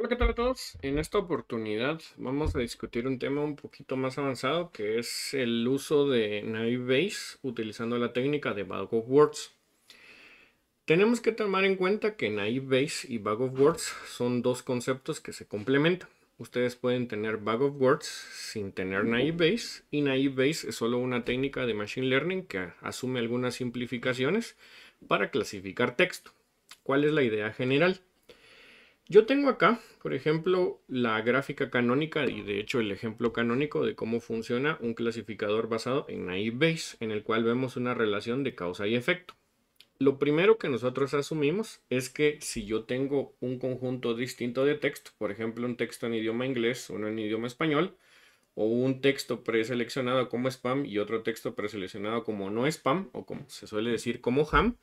Hola, ¿qué tal a todos? En esta oportunidad vamos a discutir un tema un poquito más avanzado que es el uso de Naive base utilizando la técnica de Bag of Words. Tenemos que tomar en cuenta que Naive Base y Bag of Words son dos conceptos que se complementan. Ustedes pueden tener Bag of Words sin tener Naive base, y Naive Base es solo una técnica de Machine Learning que asume algunas simplificaciones para clasificar texto. ¿Cuál es la idea general? Yo tengo acá, por ejemplo, la gráfica canónica y de hecho el ejemplo canónico de cómo funciona un clasificador basado en naive Bayes, en el cual vemos una relación de causa y efecto. Lo primero que nosotros asumimos es que si yo tengo un conjunto distinto de texto, por ejemplo un texto en idioma inglés, uno en idioma español, o un texto preseleccionado como spam y otro texto preseleccionado como no spam, o como se suele decir como ham,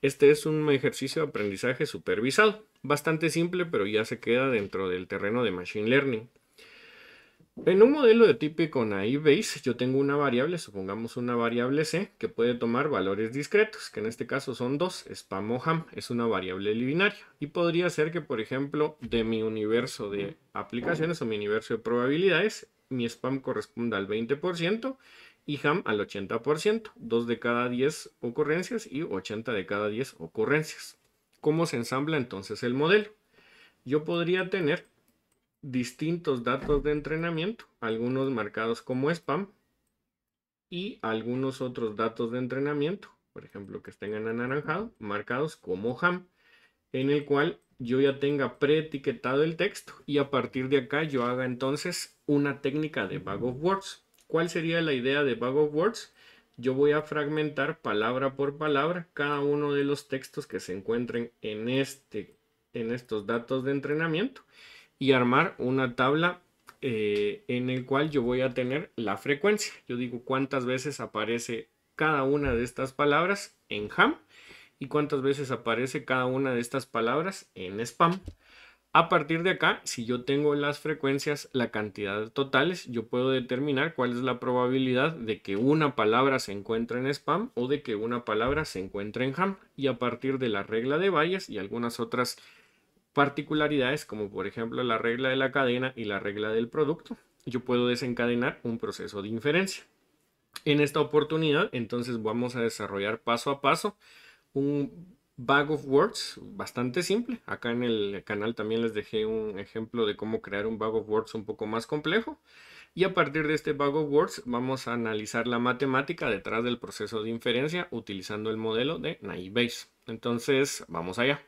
este es un ejercicio de aprendizaje supervisado, bastante simple, pero ya se queda dentro del terreno de Machine Learning. En un modelo de típico naive base, yo tengo una variable, supongamos una variable C, que puede tomar valores discretos, que en este caso son dos, spam o ham, es una variable binaria. Y podría ser que, por ejemplo, de mi universo de aplicaciones o mi universo de probabilidades, mi spam corresponda al 20% HAM al 80%, 2 de cada 10 ocurrencias y 80 de cada 10 ocurrencias. ¿Cómo se ensambla entonces el modelo? Yo podría tener distintos datos de entrenamiento, algunos marcados como spam y algunos otros datos de entrenamiento, por ejemplo que estén en anaranjado, marcados como HAM, en el cual yo ya tenga preetiquetado el texto y a partir de acá yo haga entonces una técnica de bag of words. ¿Cuál sería la idea de Bag of Words? Yo voy a fragmentar palabra por palabra cada uno de los textos que se encuentren en, este, en estos datos de entrenamiento y armar una tabla eh, en el cual yo voy a tener la frecuencia. Yo digo cuántas veces aparece cada una de estas palabras en ham y cuántas veces aparece cada una de estas palabras en spam. A partir de acá, si yo tengo las frecuencias, la cantidad totales, yo puedo determinar cuál es la probabilidad de que una palabra se encuentre en spam o de que una palabra se encuentre en ham. Y a partir de la regla de Bayes y algunas otras particularidades, como por ejemplo la regla de la cadena y la regla del producto, yo puedo desencadenar un proceso de inferencia. En esta oportunidad, entonces vamos a desarrollar paso a paso un Bag of Words, bastante simple. Acá en el canal también les dejé un ejemplo de cómo crear un Bag of Words un poco más complejo. Y a partir de este Bag of Words vamos a analizar la matemática detrás del proceso de inferencia utilizando el modelo de Naive Bayes. Entonces, vamos allá.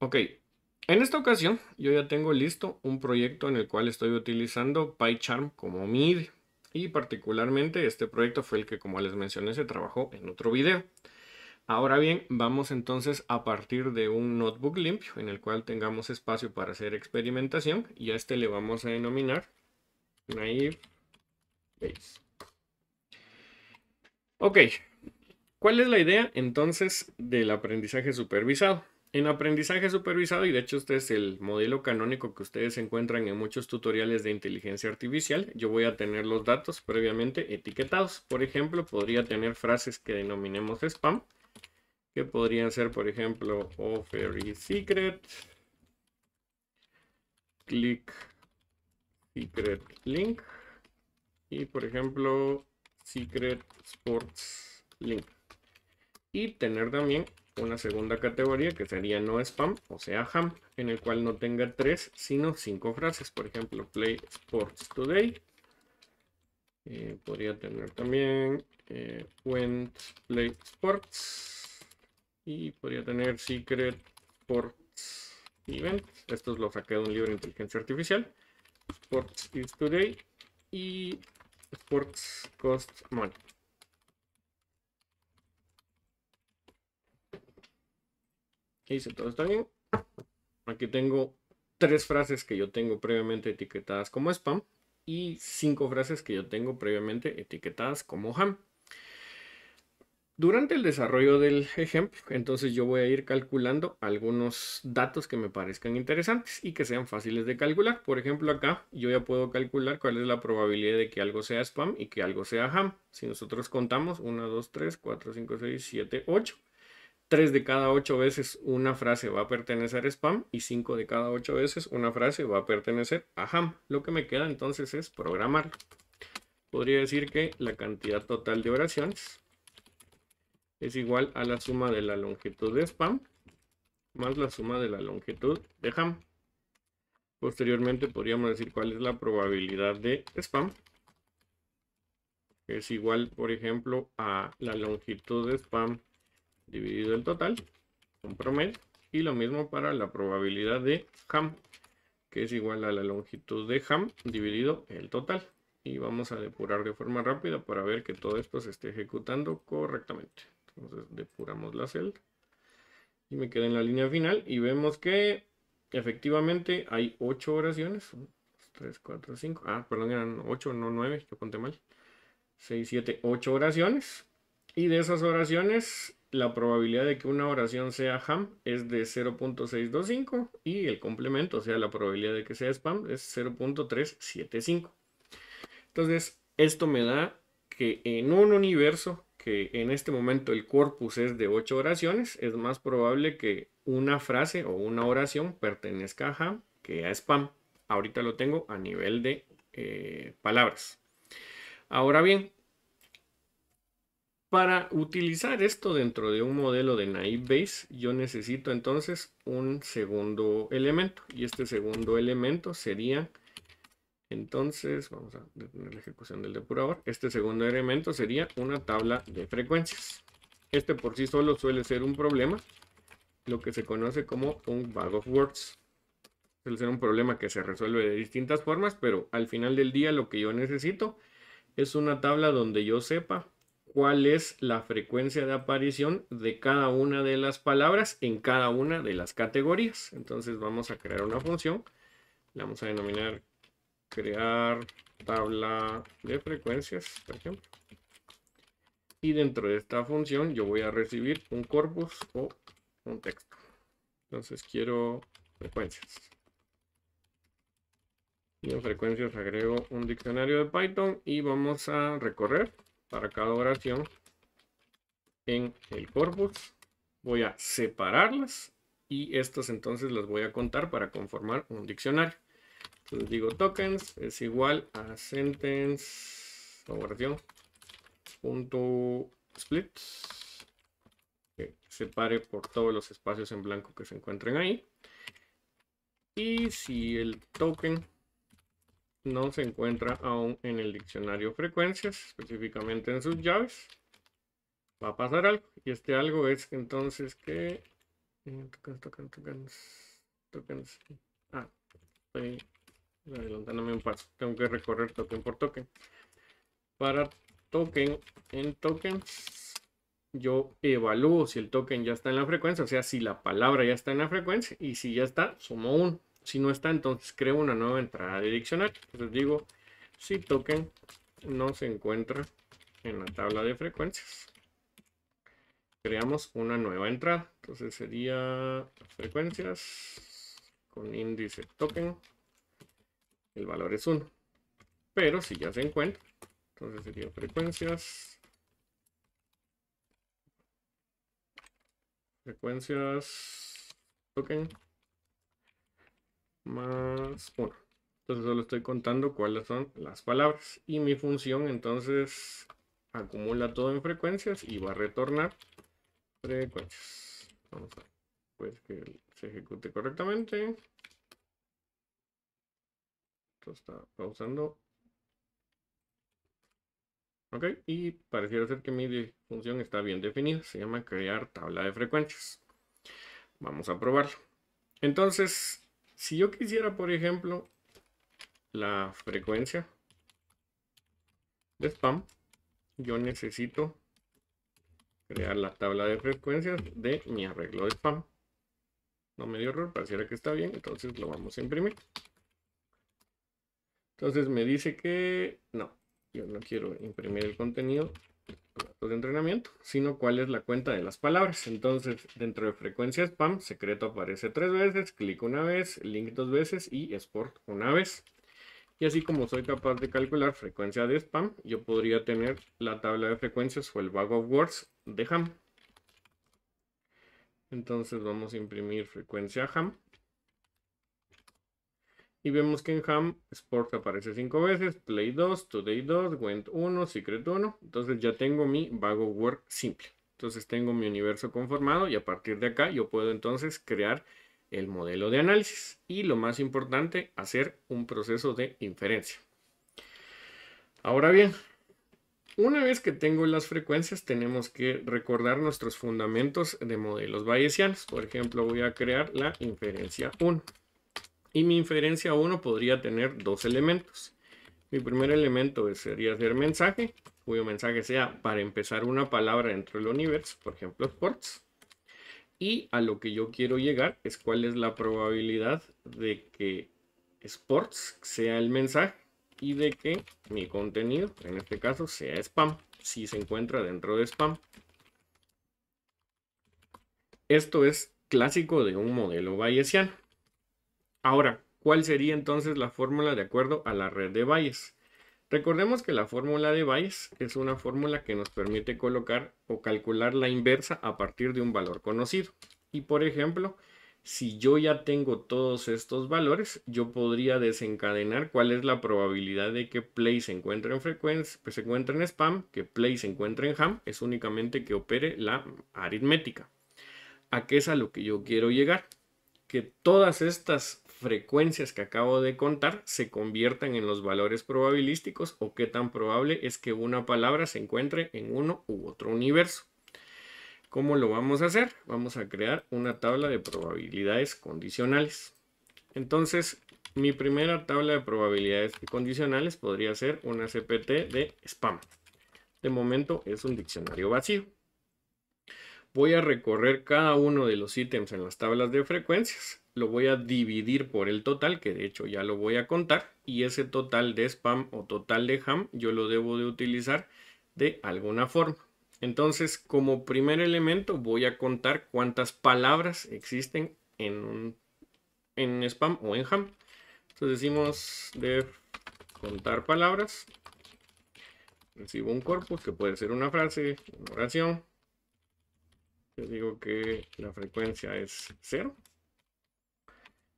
Ok, en esta ocasión yo ya tengo listo un proyecto en el cual estoy utilizando PyCharm como MIDI. Y particularmente este proyecto fue el que, como les mencioné, se trabajó en otro video. Ahora bien, vamos entonces a partir de un notebook limpio en el cual tengamos espacio para hacer experimentación y a este le vamos a denominar naive base. Ok, ¿cuál es la idea entonces del aprendizaje supervisado? En aprendizaje supervisado, y de hecho este es el modelo canónico que ustedes encuentran en muchos tutoriales de inteligencia artificial, yo voy a tener los datos previamente etiquetados. Por ejemplo, podría tener frases que denominemos spam, que podrían ser, por ejemplo, offer y secret, click secret link y, por ejemplo, secret sports link. Y tener también una segunda categoría que sería no spam, o sea ham, en el cual no tenga tres, sino cinco frases. Por ejemplo, play sports today. Eh, podría tener también eh, went play sports. Y podría tener secret sports event. Estos lo saqué de un libro de inteligencia artificial. Sports is today. Y sports cost money. dice, todo está bien. Aquí tengo tres frases que yo tengo previamente etiquetadas como spam y cinco frases que yo tengo previamente etiquetadas como ham. Durante el desarrollo del ejemplo, entonces yo voy a ir calculando algunos datos que me parezcan interesantes y que sean fáciles de calcular. Por ejemplo, acá yo ya puedo calcular cuál es la probabilidad de que algo sea spam y que algo sea ham. Si nosotros contamos 1, 2, 3, 4, 5, 6, 7, 8 3 de cada 8 veces una frase va a pertenecer a spam y 5 de cada 8 veces una frase va a pertenecer a ham. Lo que me queda entonces es programar. Podría decir que la cantidad total de oraciones es igual a la suma de la longitud de spam más la suma de la longitud de ham. Posteriormente podríamos decir cuál es la probabilidad de spam. Es igual, por ejemplo, a la longitud de spam dividido el total, un promedio. Y lo mismo para la probabilidad de ham, que es igual a la longitud de ham dividido el total. Y vamos a depurar de forma rápida para ver que todo esto se esté ejecutando correctamente. Entonces depuramos la celda. Y me queda en la línea final y vemos que efectivamente hay 8 oraciones. 3, 4, 5. Ah, perdón, eran 8, no 9, yo conté mal. 6, 7, 8 oraciones. Y de esas oraciones, la probabilidad de que una oración sea ham es de 0.625 y el complemento, o sea, la probabilidad de que sea spam es 0.375. Entonces, esto me da que en un universo que en este momento el corpus es de 8 oraciones, es más probable que una frase o una oración pertenezca a ham que a spam. Ahorita lo tengo a nivel de eh, palabras. Ahora bien, para utilizar esto dentro de un modelo de naive Bayes, yo necesito entonces un segundo elemento. Y este segundo elemento sería, entonces, vamos a detener la ejecución del depurador. Este segundo elemento sería una tabla de frecuencias. Este por sí solo suele ser un problema, lo que se conoce como un bag of words. Suele ser un problema que se resuelve de distintas formas, pero al final del día lo que yo necesito es una tabla donde yo sepa cuál es la frecuencia de aparición de cada una de las palabras en cada una de las categorías. Entonces vamos a crear una función, la vamos a denominar crear tabla de frecuencias, por ejemplo. Y dentro de esta función yo voy a recibir un corpus o un texto. Entonces quiero frecuencias. Y en frecuencias agrego un diccionario de Python y vamos a recorrer para cada oración en el corpus. Voy a separarlas y estas entonces las voy a contar para conformar un diccionario. Entonces digo tokens es igual a sentence punto que separe por todos los espacios en blanco que se encuentren ahí. Y si el token no se encuentra aún en el diccionario frecuencias, específicamente en sus llaves. Va a pasar algo. Y este algo es entonces que... Eh, ah, estoy adelantándome un paso. Tengo que recorrer token por token. Para token en tokens, yo evalúo si el token ya está en la frecuencia, o sea, si la palabra ya está en la frecuencia. Y si ya está, sumo 1. Si no está, entonces creo una nueva entrada de diccionario. Entonces digo, si token no se encuentra en la tabla de frecuencias, creamos una nueva entrada. Entonces sería frecuencias con índice token. El valor es 1. Pero si ya se encuentra, entonces sería frecuencias frecuencias token más 1. Entonces solo estoy contando cuáles son las palabras. Y mi función entonces acumula todo en frecuencias y va a retornar frecuencias. Vamos a ver. que se ejecute correctamente. Esto está pausando. Ok, y pareciera ser que mi función está bien definida. Se llama crear tabla de frecuencias. Vamos a probarlo. Entonces, si yo quisiera, por ejemplo, la frecuencia de spam, yo necesito crear la tabla de frecuencias de mi arreglo de spam. No me dio error, pareciera que está bien, entonces lo vamos a imprimir. Entonces me dice que no, yo no quiero imprimir el contenido, de entrenamiento, sino cuál es la cuenta de las palabras. Entonces, dentro de frecuencia spam, secreto aparece tres veces, clic una vez, link dos veces y export una vez. Y así como soy capaz de calcular frecuencia de spam, yo podría tener la tabla de frecuencias o el bag of words de ham. Entonces vamos a imprimir frecuencia ham y vemos que en Ham, Sport aparece cinco veces, Play 2, Today 2, Went 1, Secret 1. Entonces ya tengo mi Vago Work simple. Entonces tengo mi universo conformado y a partir de acá yo puedo entonces crear el modelo de análisis. Y lo más importante, hacer un proceso de inferencia. Ahora bien, una vez que tengo las frecuencias, tenemos que recordar nuestros fundamentos de modelos bayesianos. Por ejemplo, voy a crear la inferencia 1. Y mi inferencia 1 podría tener dos elementos. Mi primer elemento sería ser mensaje, cuyo mensaje sea para empezar una palabra dentro del universo, por ejemplo, sports. Y a lo que yo quiero llegar es cuál es la probabilidad de que sports sea el mensaje y de que mi contenido, en este caso, sea spam, si se encuentra dentro de spam. Esto es clásico de un modelo bayesiano. Ahora, ¿cuál sería entonces la fórmula de acuerdo a la red de Bayes? Recordemos que la fórmula de Bayes es una fórmula que nos permite colocar o calcular la inversa a partir de un valor conocido. Y por ejemplo, si yo ya tengo todos estos valores, yo podría desencadenar cuál es la probabilidad de que play se encuentre en pues, se encuentre en spam, que play se encuentre en ham, es únicamente que opere la aritmética. ¿A qué es a lo que yo quiero llegar? Que todas estas frecuencias que acabo de contar se conviertan en los valores probabilísticos o qué tan probable es que una palabra se encuentre en uno u otro universo. ¿Cómo lo vamos a hacer? Vamos a crear una tabla de probabilidades condicionales. Entonces, mi primera tabla de probabilidades condicionales podría ser una CPT de spam. De momento es un diccionario vacío voy a recorrer cada uno de los ítems en las tablas de frecuencias, lo voy a dividir por el total, que de hecho ya lo voy a contar, y ese total de spam o total de ham yo lo debo de utilizar de alguna forma. Entonces, como primer elemento voy a contar cuántas palabras existen en, en spam o en ham. Entonces decimos de contar palabras. Recibo un corpus que puede ser una frase, una oración, digo que la frecuencia es cero.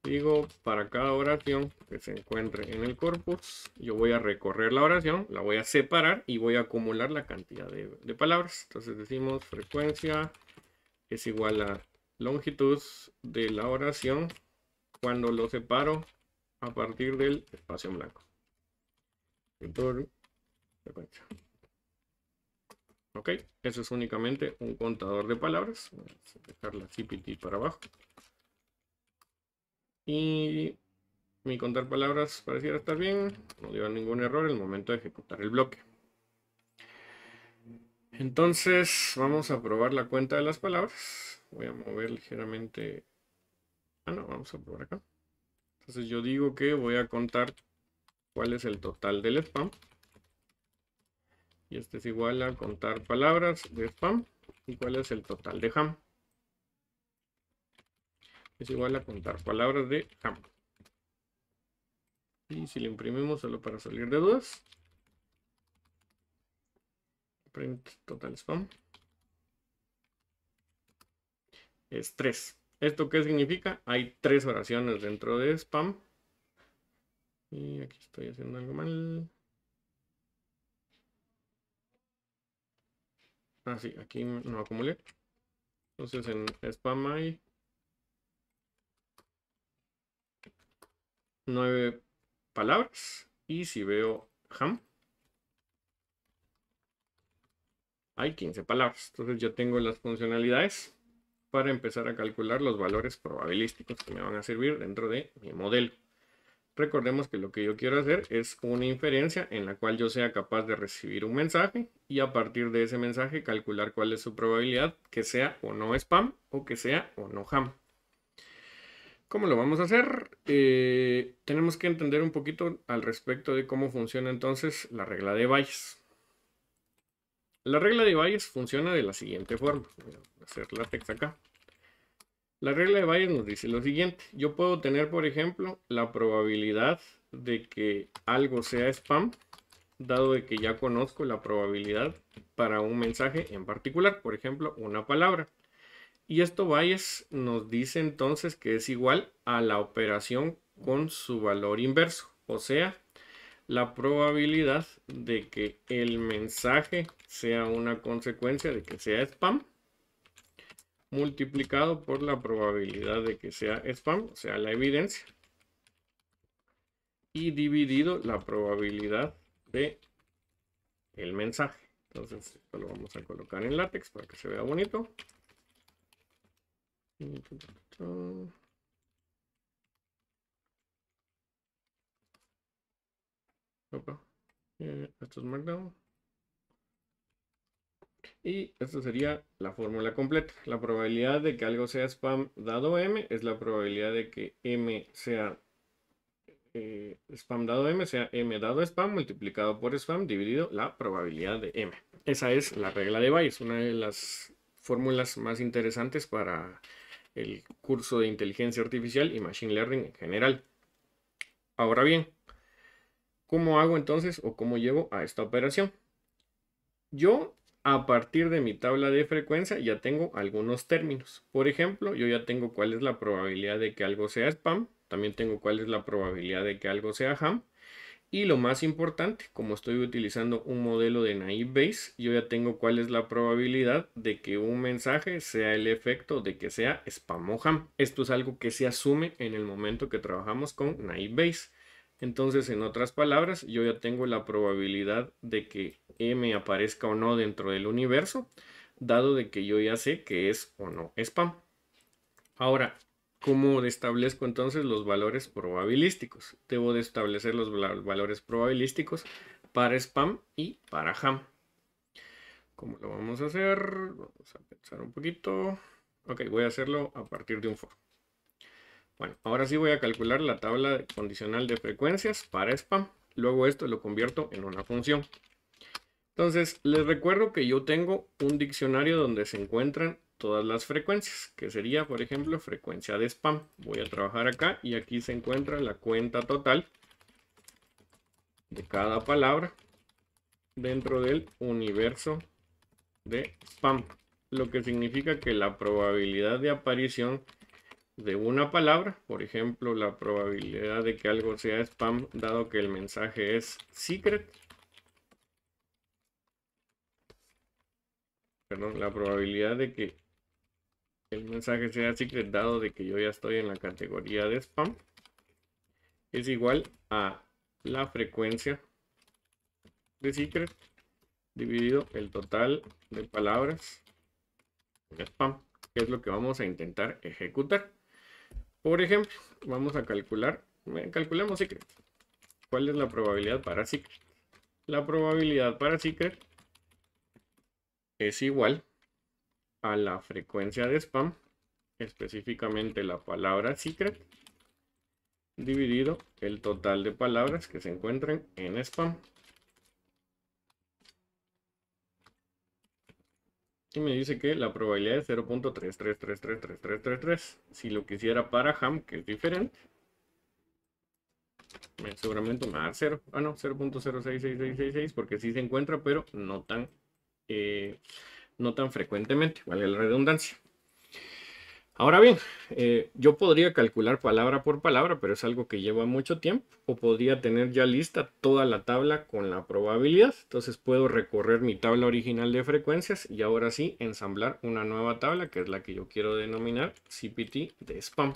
Digo, para cada oración que se encuentre en el corpus, yo voy a recorrer la oración, la voy a separar y voy a acumular la cantidad de, palabras. Entonces decimos frecuencia es igual a longitud de la oración cuando lo separo a partir del espacio en blanco. Entonces, Ok, eso es únicamente un contador de palabras. Vamos a dejar la CPT para abajo. Y mi contar palabras pareciera estar bien. No dio ningún error el momento de ejecutar el bloque. Entonces vamos a probar la cuenta de las palabras. Voy a mover ligeramente. Ah, no, vamos a probar acá. Entonces yo digo que voy a contar cuál es el total del spam. Y este es igual a contar palabras de spam. ¿Y cuál es el total de ham? Es igual a contar palabras de ham. Y si le imprimimos solo para salir de dudas. Print total spam. Es tres. ¿Esto qué significa? Hay tres oraciones dentro de spam. Y aquí estoy haciendo algo mal. Ah, sí, aquí no acumulé. Entonces en spam hay 9 palabras. Y si veo ham, hay 15 palabras. Entonces ya tengo las funcionalidades para empezar a calcular los valores probabilísticos que me van a servir dentro de mi modelo. Recordemos que lo que yo quiero hacer es una inferencia en la cual yo sea capaz de recibir un mensaje y a partir de ese mensaje calcular cuál es su probabilidad que sea o no spam o que sea o no ham. ¿Cómo lo vamos a hacer? Eh, tenemos que entender un poquito al respecto de cómo funciona entonces la regla de Bayes. La regla de Bayes funciona de la siguiente forma. Voy a hacer texta acá. La regla de Bayes nos dice lo siguiente. Yo puedo tener, por ejemplo, la probabilidad de que algo sea spam, dado de que ya conozco la probabilidad para un mensaje en particular, por ejemplo, una palabra. Y esto Bayes nos dice entonces que es igual a la operación con su valor inverso, o sea, la probabilidad de que el mensaje sea una consecuencia de que sea spam multiplicado por la probabilidad de que sea spam, o sea, la evidencia, y dividido la probabilidad de el mensaje. Entonces, esto lo vamos a colocar en látex para que se vea bonito. Eh, esto es Markdown. Y esto sería la fórmula completa. La probabilidad de que algo sea spam dado m es la probabilidad de que m sea eh, spam dado m sea m dado spam multiplicado por spam dividido la probabilidad de m. Esa es la regla de Bayes, una de las fórmulas más interesantes para el curso de inteligencia artificial y machine learning en general. Ahora bien, ¿cómo hago entonces o cómo llevo a esta operación? Yo a partir de mi tabla de frecuencia ya tengo algunos términos. Por ejemplo, yo ya tengo cuál es la probabilidad de que algo sea spam, también tengo cuál es la probabilidad de que algo sea ham. Y lo más importante, como estoy utilizando un modelo de naive Bayes, yo ya tengo cuál es la probabilidad de que un mensaje sea el efecto de que sea spam o ham. Esto es algo que se asume en el momento que trabajamos con naive Bayes. Entonces, en otras palabras, yo ya tengo la probabilidad de que M aparezca o no dentro del universo, dado de que yo ya sé que es o no spam. Ahora, ¿cómo establezco entonces los valores probabilísticos? Debo de establecer los valores probabilísticos para spam y para ham. ¿Cómo lo vamos a hacer? Vamos a pensar un poquito. Ok, voy a hacerlo a partir de un for. Bueno, ahora sí voy a calcular la tabla condicional de frecuencias para spam. Luego esto lo convierto en una función. Entonces, les recuerdo que yo tengo un diccionario donde se encuentran todas las frecuencias, que sería, por ejemplo, frecuencia de spam. Voy a trabajar acá y aquí se encuentra la cuenta total de cada palabra dentro del universo de spam. Lo que significa que la probabilidad de aparición de una palabra, por ejemplo, la probabilidad de que algo sea spam, dado que el mensaje es secret. Perdón, la probabilidad de que el mensaje sea secret, dado de que yo ya estoy en la categoría de spam, es igual a la frecuencia de secret dividido el total de palabras en spam, que es lo que vamos a intentar ejecutar. Por ejemplo, vamos a calcular, eh, calculemos Secret. ¿Cuál es la probabilidad para Secret? La probabilidad para Secret es igual a la frecuencia de spam, específicamente la palabra Secret, dividido el total de palabras que se encuentran en spam. Y me dice que la probabilidad es 0.33333333. Si lo quisiera para ham, que es diferente, seguramente me va a dar 0. Ah, no, 0.066666 porque sí se encuentra, pero no tan, eh, no tan frecuentemente, vale la redundancia. Ahora bien, eh, yo podría calcular palabra por palabra, pero es algo que lleva mucho tiempo, o podría tener ya lista toda la tabla con la probabilidad. Entonces puedo recorrer mi tabla original de frecuencias y ahora sí ensamblar una nueva tabla, que es la que yo quiero denominar CPT de spam.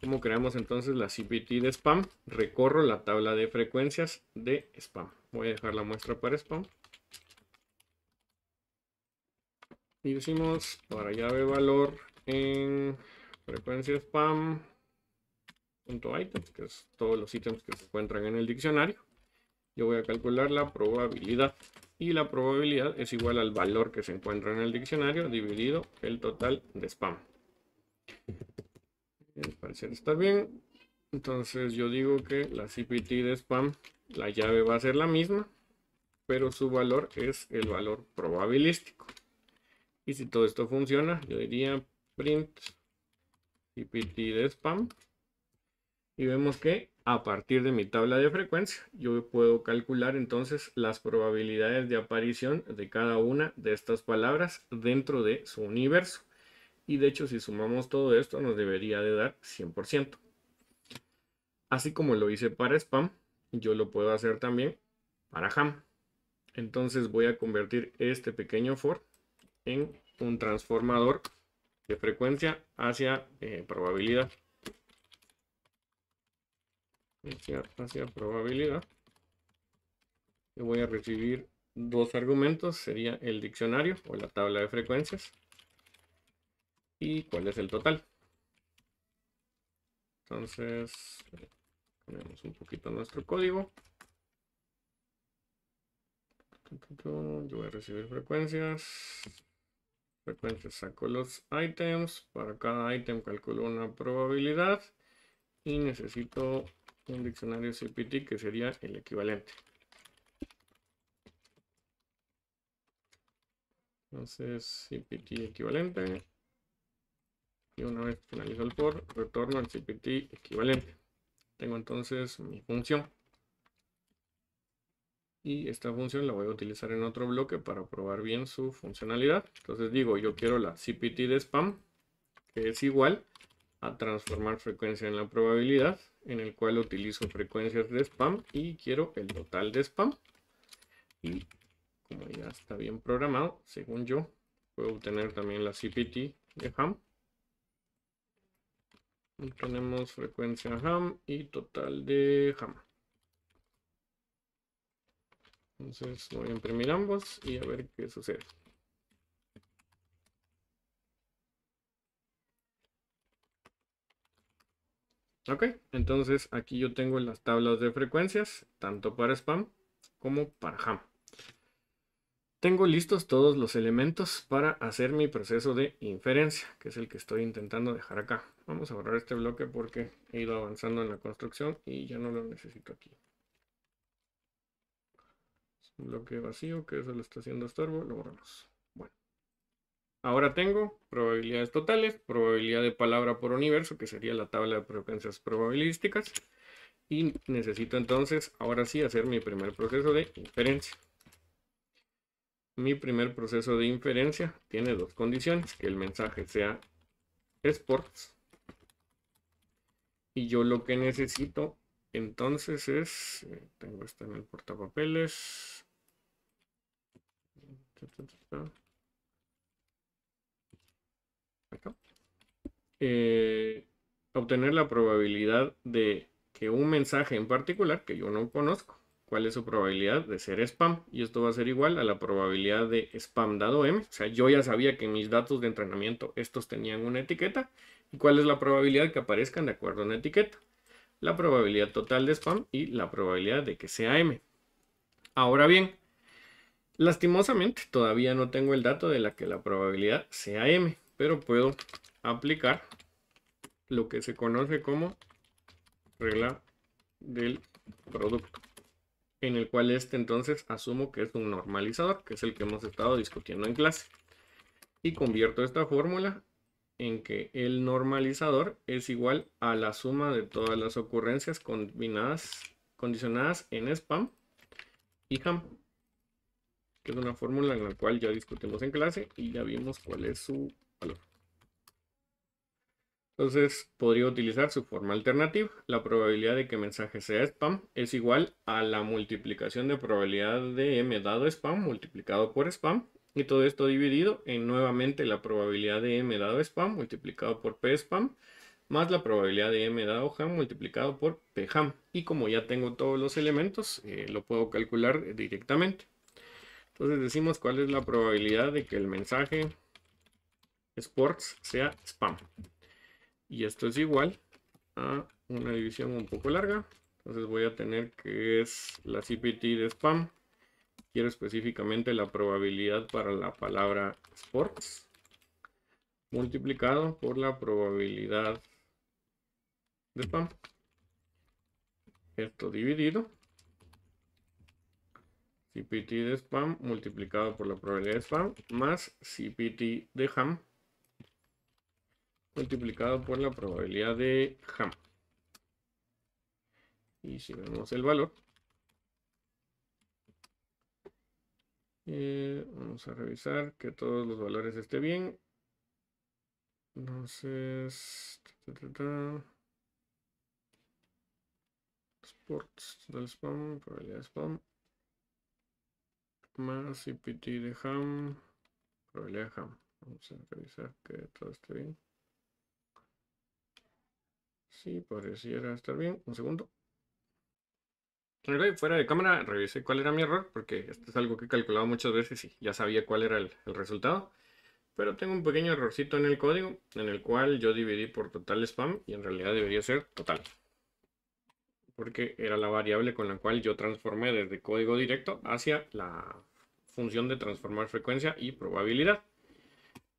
¿Cómo creamos entonces la CPT de spam? Recorro la tabla de frecuencias de spam. Voy a dejar la muestra para spam. Y decimos para llave valor en frecuencia spam.items, que es todos los ítems que se encuentran en el diccionario. Yo voy a calcular la probabilidad. Y la probabilidad es igual al valor que se encuentra en el diccionario dividido el total de spam. Parece está bien. Entonces yo digo que la CPT de spam, la llave va a ser la misma, pero su valor es el valor probabilístico. Y si todo esto funciona, yo diría print pt de spam y vemos que a partir de mi tabla de frecuencia yo puedo calcular entonces las probabilidades de aparición de cada una de estas palabras dentro de su universo y de hecho si sumamos todo esto nos debería de dar 100%. Así como lo hice para spam, yo lo puedo hacer también para ham. Entonces voy a convertir este pequeño for en un transformador de frecuencia hacia probabilidad. Hacia, hacia probabilidad. Yo voy a recibir dos argumentos, sería el diccionario o la tabla de frecuencias y cuál es el total. Entonces, ponemos un poquito nuestro código. Yo voy a recibir frecuencias frecuencia saco los items, para cada item calculo una probabilidad y necesito un diccionario CPT que sería el equivalente. Entonces CPT equivalente y una vez finalizo el for, retorno al CPT equivalente. Tengo entonces mi función y esta función la voy a utilizar en otro bloque para probar bien su funcionalidad. Entonces digo, yo quiero la CPT de spam, que es igual a transformar frecuencia en la probabilidad, en el cual utilizo frecuencias de spam y quiero el total de spam. Y como ya está bien programado, según yo, puedo obtener también la CPT de ham. Tenemos frecuencia ham y total de ham. Entonces voy a imprimir ambos y a ver qué sucede. Ok, entonces aquí yo tengo las tablas de frecuencias, tanto para spam como para ham. Tengo listos todos los elementos para hacer mi proceso de inferencia, que es el que estoy intentando dejar acá. Vamos a borrar este bloque porque he ido avanzando en la construcción y ya no lo necesito aquí bloque vacío, que eso lo está haciendo estorbo, lo borramos. Bueno, ahora tengo probabilidades totales, probabilidad de palabra por universo, que sería la tabla de frecuencias probabilísticas. Y necesito entonces, ahora sí, hacer mi primer proceso de inferencia. Mi primer proceso de inferencia tiene dos condiciones, que el mensaje sea sports. Y yo lo que necesito entonces es, eh, tengo esto en el portapapeles, eh, obtener la probabilidad de que un mensaje en particular que yo no conozco, cuál es su probabilidad de ser spam. Y esto va a ser igual a la probabilidad de spam dado m. O sea, yo ya sabía que mis datos de entrenamiento estos tenían una etiqueta. ¿Y cuál es la probabilidad de que aparezcan de acuerdo a una etiqueta? La probabilidad total de spam y la probabilidad de que sea m. Ahora bien, Lastimosamente todavía no tengo el dato de la que la probabilidad sea m, pero puedo aplicar lo que se conoce como regla del producto, en el cual este entonces asumo que es un normalizador, que es el que hemos estado discutiendo en clase. Y convierto esta fórmula en que el normalizador es igual a la suma de todas las ocurrencias combinadas, condicionadas en spam y ham que es una fórmula en la cual ya discutimos en clase y ya vimos cuál es su valor. Entonces podría utilizar su forma alternativa. La probabilidad de que mensaje sea spam es igual a la multiplicación de probabilidad de m dado spam multiplicado por spam. Y todo esto dividido en nuevamente la probabilidad de m dado spam multiplicado por p spam más la probabilidad de m dado ham multiplicado por p ham. Y como ya tengo todos los elementos, eh, lo puedo calcular directamente. Entonces decimos cuál es la probabilidad de que el mensaje sports sea spam. Y esto es igual a una división un poco larga. Entonces voy a tener que es la CPT de spam. Quiero específicamente la probabilidad para la palabra sports multiplicado por la probabilidad de spam. Esto dividido CPT de spam multiplicado por la probabilidad de spam más CPT de ham multiplicado por la probabilidad de ham. Y si vemos el valor, eh, vamos a revisar que todos los valores estén bien. Entonces, sports del spam, probabilidad de spam más IPT de ham, probabilidad de ham. Vamos a revisar que todo esté bien. Sí, pareciera estar bien. Un segundo. fuera de cámara, revisé cuál era mi error, porque esto es algo que he calculado muchas veces y ya sabía cuál era el resultado. Pero tengo un pequeño errorcito en el código, en el cual yo dividí por total spam y en realidad debería ser total porque era la variable con la cual yo transformé desde código directo hacia la función de transformar frecuencia y probabilidad.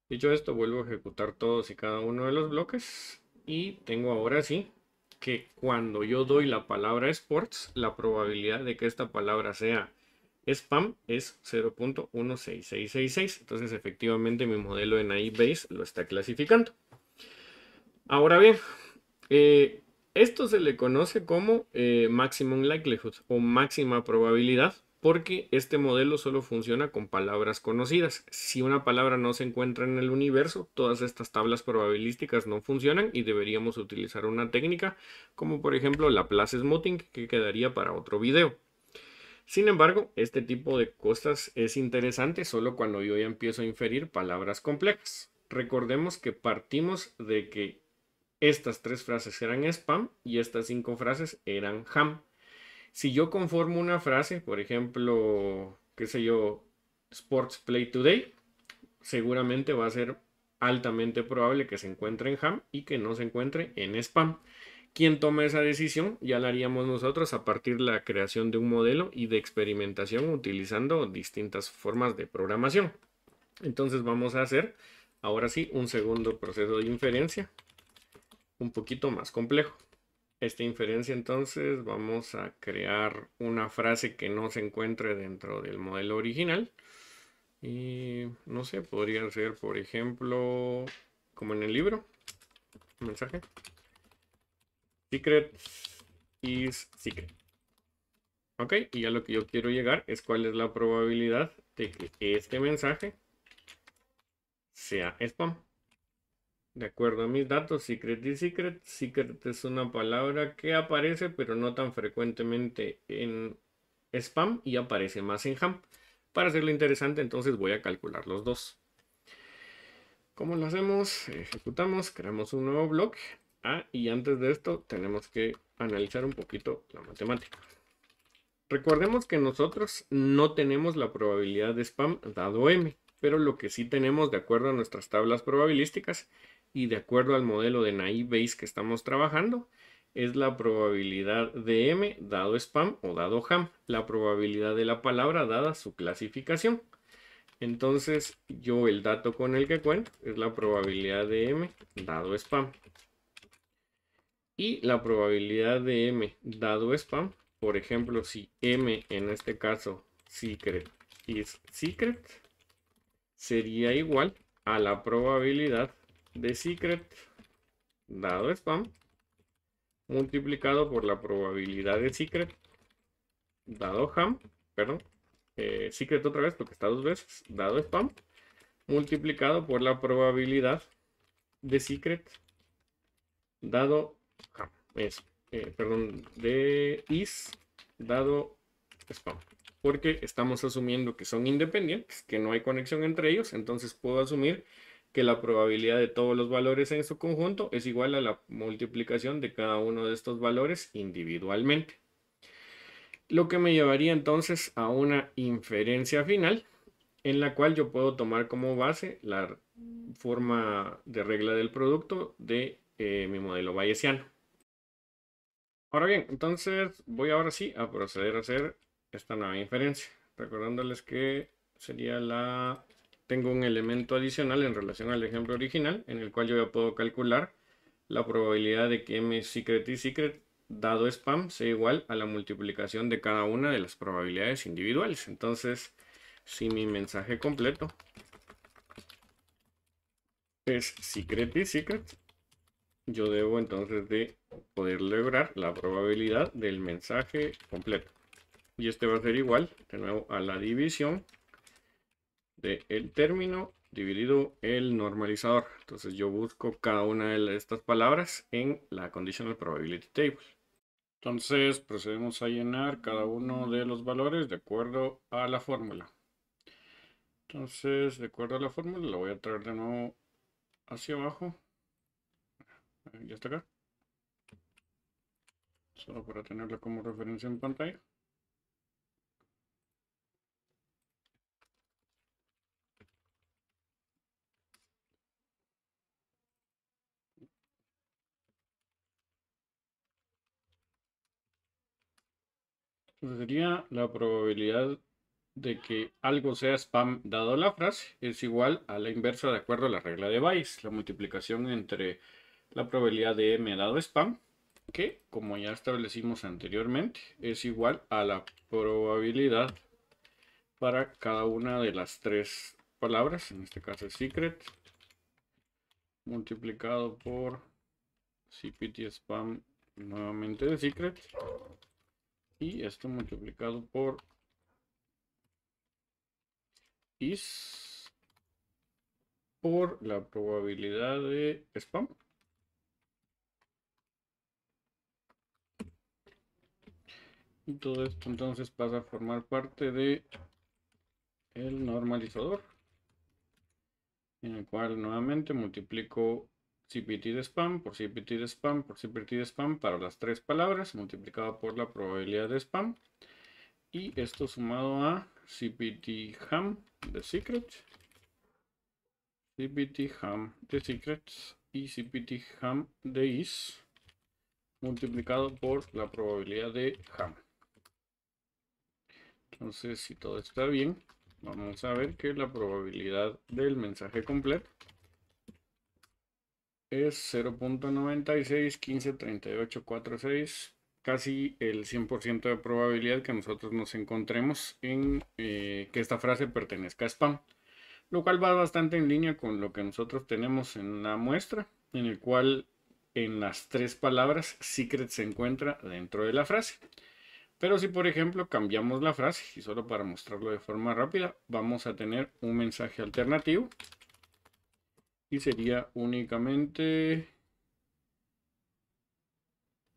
Dicho esto, vuelvo a ejecutar todos y cada uno de los bloques y tengo ahora sí que cuando yo doy la palabra sports, la probabilidad de que esta palabra sea spam es 0.16666. Entonces efectivamente mi modelo en iBase lo está clasificando. Ahora bien, eh, esto se le conoce como eh, maximum likelihood o máxima probabilidad porque este modelo solo funciona con palabras conocidas. Si una palabra no se encuentra en el universo, todas estas tablas probabilísticas no funcionan y deberíamos utilizar una técnica como por ejemplo la Laplace Smoothing que quedaría para otro video. Sin embargo, este tipo de cosas es interesante solo cuando yo ya empiezo a inferir palabras complejas. Recordemos que partimos de que estas tres frases eran spam y estas cinco frases eran ham. Si yo conformo una frase, por ejemplo, qué sé yo, Sports Play Today, seguramente va a ser altamente probable que se encuentre en ham y que no se encuentre en spam. Quien tome esa decisión ya la haríamos nosotros a partir de la creación de un modelo y de experimentación utilizando distintas formas de programación. Entonces vamos a hacer ahora sí un segundo proceso de inferencia un poquito más complejo. Esta inferencia entonces vamos a crear una frase que no se encuentre dentro del modelo original. Y no sé, podría ser por ejemplo, como en el libro, mensaje. Secret is secret. Ok, y ya lo que yo quiero llegar es cuál es la probabilidad de que este mensaje sea spam. De acuerdo a mis datos, Secret y Secret, Secret es una palabra que aparece pero no tan frecuentemente en spam y aparece más en ham. Para hacerlo interesante, entonces voy a calcular los dos. ¿Cómo lo hacemos? Ejecutamos, creamos un nuevo blog Ah, y antes de esto tenemos que analizar un poquito la matemática. Recordemos que nosotros no tenemos la probabilidad de spam dado m, pero lo que sí tenemos de acuerdo a nuestras tablas probabilísticas y de acuerdo al modelo de naive Bayes que estamos trabajando, es la probabilidad de M dado spam o dado ham, la probabilidad de la palabra dada su clasificación. Entonces yo el dato con el que cuento es la probabilidad de M dado spam. Y la probabilidad de M dado spam, por ejemplo, si M en este caso secret is secret, sería igual a la probabilidad de secret dado spam multiplicado por la probabilidad de secret dado ham, perdón, eh, secret otra vez porque está dos veces, dado spam multiplicado por la probabilidad de secret dado ham, es, eh, perdón, de is dado spam porque estamos asumiendo que son independientes, que no hay conexión entre ellos, entonces puedo asumir que la probabilidad de todos los valores en su conjunto es igual a la multiplicación de cada uno de estos valores individualmente. Lo que me llevaría entonces a una inferencia final en la cual yo puedo tomar como base la forma de regla del producto de eh, mi modelo bayesiano. Ahora bien, entonces voy ahora sí a proceder a hacer esta nueva inferencia, recordándoles que sería la tengo un elemento adicional en relación al ejemplo original, en el cual yo ya puedo calcular la probabilidad de que m secret y secret dado spam sea igual a la multiplicación de cada una de las probabilidades individuales. Entonces, si mi mensaje completo es secret y secret, yo debo entonces de poder lograr la probabilidad del mensaje completo. Y este va a ser igual, de nuevo, a la división el el término dividido el normalizador. Entonces yo busco cada una de estas palabras en la Conditional Probability Table. Entonces procedemos a llenar cada uno de los valores de acuerdo a la fórmula. Entonces, de acuerdo a la fórmula, lo voy a traer de nuevo hacia abajo. Ya está acá. Solo para tenerla como referencia en pantalla. sería la probabilidad de que algo sea spam dado la frase es igual a la inversa de acuerdo a la regla de Bayes, la multiplicación entre la probabilidad de m dado spam, que como ya establecimos anteriormente, es igual a la probabilidad para cada una de las tres palabras, en este caso es secret, multiplicado por cpt spam nuevamente de secret y esto multiplicado por is por la probabilidad de spam. Y todo esto entonces pasa a formar parte de el normalizador en el cual nuevamente multiplico CPT de spam por CPT de spam por CPT de spam para las tres palabras multiplicado por la probabilidad de spam. Y esto sumado a CPT ham de secrets, CPT ham de secrets y CPT ham de is multiplicado por la probabilidad de ham. Entonces, si todo está bien, vamos a ver que la probabilidad del mensaje completo es 0.96153846, casi el 100% de probabilidad que nosotros nos encontremos en eh, que esta frase pertenezca a spam, lo cual va bastante en línea con lo que nosotros tenemos en la muestra, en el cual en las tres palabras secret se encuentra dentro de la frase. Pero si por ejemplo cambiamos la frase, y solo para mostrarlo de forma rápida, vamos a tener un mensaje alternativo y sería únicamente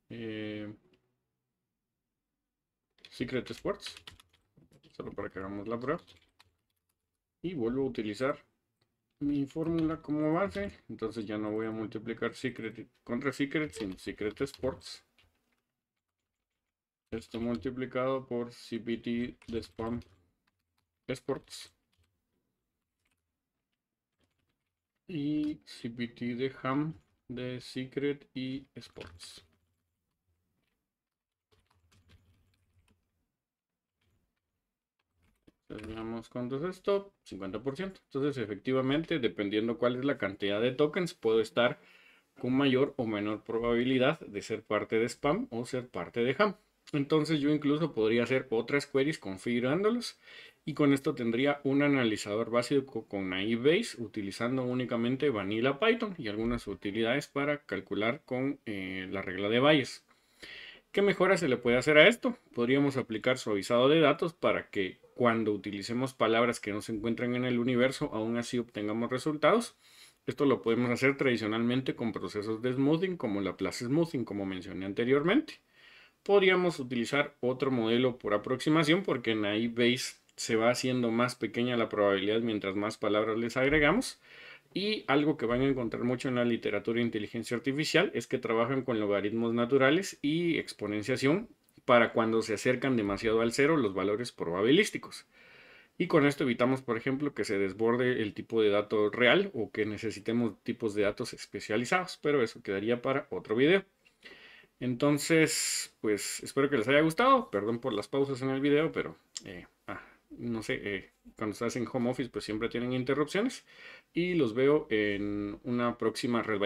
eh, Secret Sports solo para que hagamos la prueba y vuelvo a utilizar mi fórmula como base entonces ya no voy a multiplicar secret contra secret sin secret sports esto multiplicado por cpt de spam sports y CPT de Ham de Secret y Sports. Veamos cuánto es esto, 50%. Entonces, efectivamente, dependiendo cuál es la cantidad de tokens, puedo estar con mayor o menor probabilidad de ser parte de spam o ser parte de ham. Entonces yo incluso podría hacer otras queries configurándolos y con esto tendría un analizador básico con naive utilizando únicamente Vanilla Python y algunas utilidades para calcular con eh, la regla de Bayes. ¿Qué mejora se le puede hacer a esto? Podríamos aplicar suavizado de datos para que cuando utilicemos palabras que no se encuentran en el universo, aún así obtengamos resultados. Esto lo podemos hacer tradicionalmente con procesos de smoothing como la Laplace Smoothing, como mencioné anteriormente. Podríamos utilizar otro modelo por aproximación porque en Bayes se va haciendo más pequeña la probabilidad mientras más palabras les agregamos. Y algo que van a encontrar mucho en la literatura de inteligencia artificial es que trabajan con logaritmos naturales y exponenciación para cuando se acercan demasiado al cero los valores probabilísticos. Y con esto evitamos, por ejemplo, que se desborde el tipo de dato real o que necesitemos tipos de datos especializados, pero eso quedaría para otro video. Entonces, pues espero que les haya gustado. Perdón por las pausas en el video, pero eh, no sé, eh, cuando estás en home office, pues siempre tienen interrupciones. Y los veo en una próxima red